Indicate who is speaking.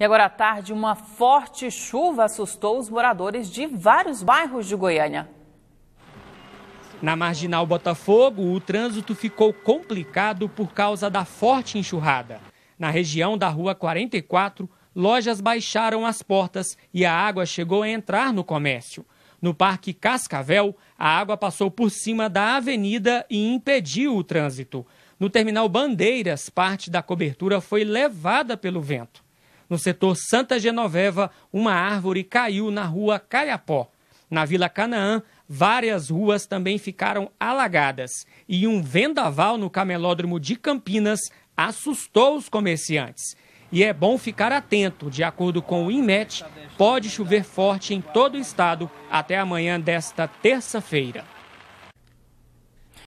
Speaker 1: E agora à tarde, uma forte chuva assustou os moradores de vários bairros de Goiânia.
Speaker 2: Na marginal Botafogo, o trânsito
Speaker 3: ficou complicado por causa da forte enxurrada. Na região da Rua 44, lojas baixaram as portas e a água chegou a entrar no comércio. No Parque Cascavel, a água passou por cima da avenida e impediu o trânsito. No terminal Bandeiras, parte da cobertura foi levada pelo vento no setor Santa Genoveva, uma árvore caiu na rua Caiapó. Na Vila Canaã, várias ruas também ficaram alagadas e um vendaval no camelódromo de Campinas assustou os comerciantes. E é bom ficar atento, de acordo com o INMET, pode chover forte em todo o estado até amanhã desta terça-feira.